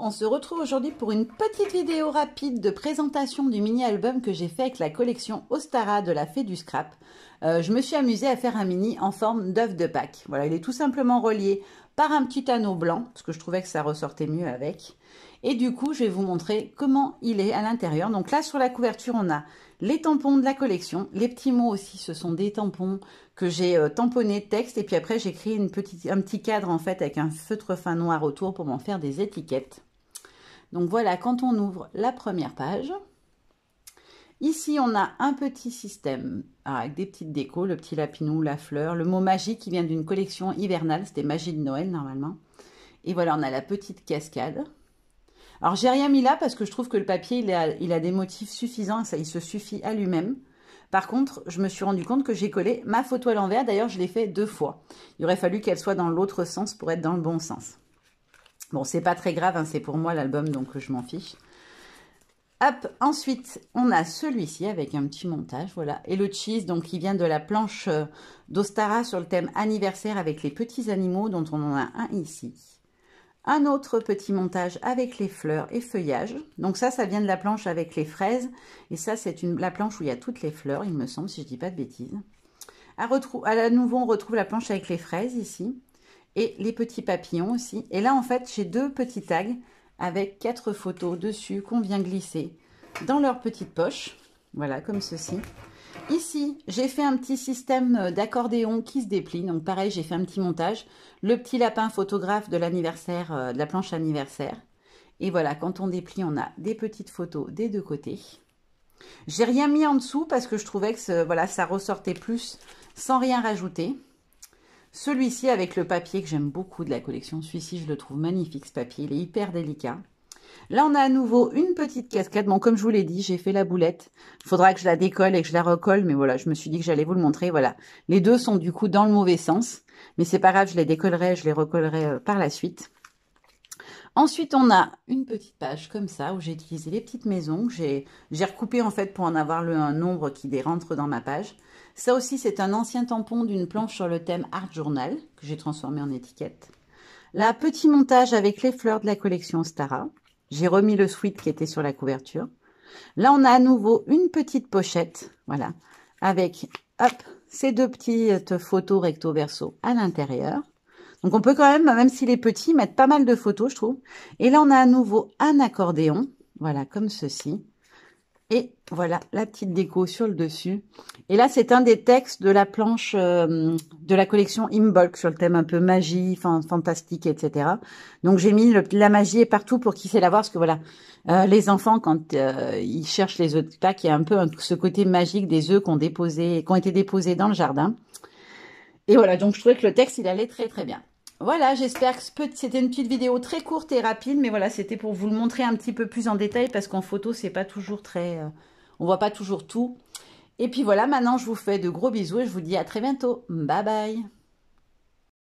On se retrouve aujourd'hui pour une petite vidéo rapide de présentation du mini-album que j'ai fait avec la collection Ostara de la Fée du Scrap. Euh, je me suis amusée à faire un mini en forme d'œuf de Pâques. Voilà, il est tout simplement relié par un petit anneau blanc, parce que je trouvais que ça ressortait mieux avec. Et du coup, je vais vous montrer comment il est à l'intérieur. Donc là, sur la couverture, on a les tampons de la collection. Les petits mots aussi, ce sont des tampons que j'ai tamponné euh, tamponnés de texte. Et puis après, j'ai créé un petit cadre en fait avec un feutre fin noir autour pour m'en faire des étiquettes. Donc voilà, quand on ouvre la première page, Ici, on a un petit système ah, avec des petites décos, le petit lapinou, la fleur, le mot magie qui vient d'une collection hivernale, c'était magie de Noël normalement. Et voilà, on a la petite cascade. Alors j'ai rien mis là parce que je trouve que le papier il a, des motifs suffisants ça il se suffit à lui-même. Par contre, je me suis rendu compte que j'ai collé ma photo à l'envers. D'ailleurs, je l'ai fait deux fois. Il aurait fallu qu'elle soit dans l'autre sens pour être dans le bon sens. Bon, c'est pas très grave, hein, c'est pour moi l'album, donc je m'en fiche. Hop, ensuite, on a celui-ci avec un petit montage, voilà. Et le cheese, donc, qui vient de la planche d'Ostara sur le thème anniversaire avec les petits animaux, dont on en a un ici. Un autre petit montage avec les fleurs et feuillages. Donc ça, ça vient de la planche avec les fraises. Et ça, c'est la planche où il y a toutes les fleurs, il me semble, si je ne dis pas de bêtises. À, nouveau, on retrouve la planche avec les fraises ici. Et les petits papillons aussi. Et là, en fait, j'ai deux petits tags avec quatre photos dessus qu'on vient glisser dans leur petite poche. Voilà, comme ceci. Ici, j'ai fait un petit système euh, d'accordéon qui se déplie. Donc pareil, j'ai fait un petit montage. Le petit lapin photographe de l'anniversaire, euh, de la planche anniversaire. Et voilà, quand on déplie, on a des petites photos des deux côtés. J'ai rien mis en dessous parce que je trouvais que voilà, ça ressortait plus sans rien rajouter. Celui-ci avec le papier que j'aime beaucoup de la collection. Celui-ci, je le trouve magnifique ce papier. Il est hyper délicat. Là, on a à nouveau une petite cascade. Bon, comme je vous l'ai dit, j'ai fait la boulette. Il faudra que je la décolle et que je la recolle. Mais voilà, je me suis dit que j'allais vous le montrer. Voilà, les deux sont du coup dans le mauvais sens. Mais c'est pas grave, je les décollerai, je les recollerai euh, par la suite. Ensuite, on a une petite page comme ça où j'ai utilisé les petites maisons. J'ai recoupé en fait pour en avoir le, un nombre qui dérentre rentre dans ma page. Ça aussi, c'est un ancien tampon d'une planche sur le thème Art Journal que j'ai transformé en étiquette. Là, petit montage avec les fleurs de la collection Stara. J'ai remis le sweat qui était sur la couverture. Là, on a à nouveau une petite pochette, voilà, avec hop, ces deux petites photos recto-verso à l'intérieur. Donc on peut quand même, même s'il est petit, mettre pas mal de photos, je trouve. Et là, on a à nouveau un accordéon, voilà, comme ceci. Et voilà la petite déco sur le dessus. Et là, c'est un des textes de la planche euh, de la collection Imbolc sur le thème un peu magie, fantastique, etc. Donc j'ai mis la magie est partout pour qu'ils sait la voir, parce que voilà, euh, les enfants quand euh, ils cherchent les œufs de Pâques, il y a un peu ce côté magique des œufs qu'on déposé, qui ont été déposés dans le jardin. Et voilà, donc je trouvais que le texte il allait très très bien. Voilà, j'espère que c'était une petite vidéo très courte et rapide, mais voilà, c'était pour vous le montrer un petit peu plus en détail, parce qu'en photo, c'est pas toujours très... Euh, on voit pas toujours tout. Et puis voilà, maintenant, je vous fais de gros bisous et je vous dis à très bientôt. Bye bye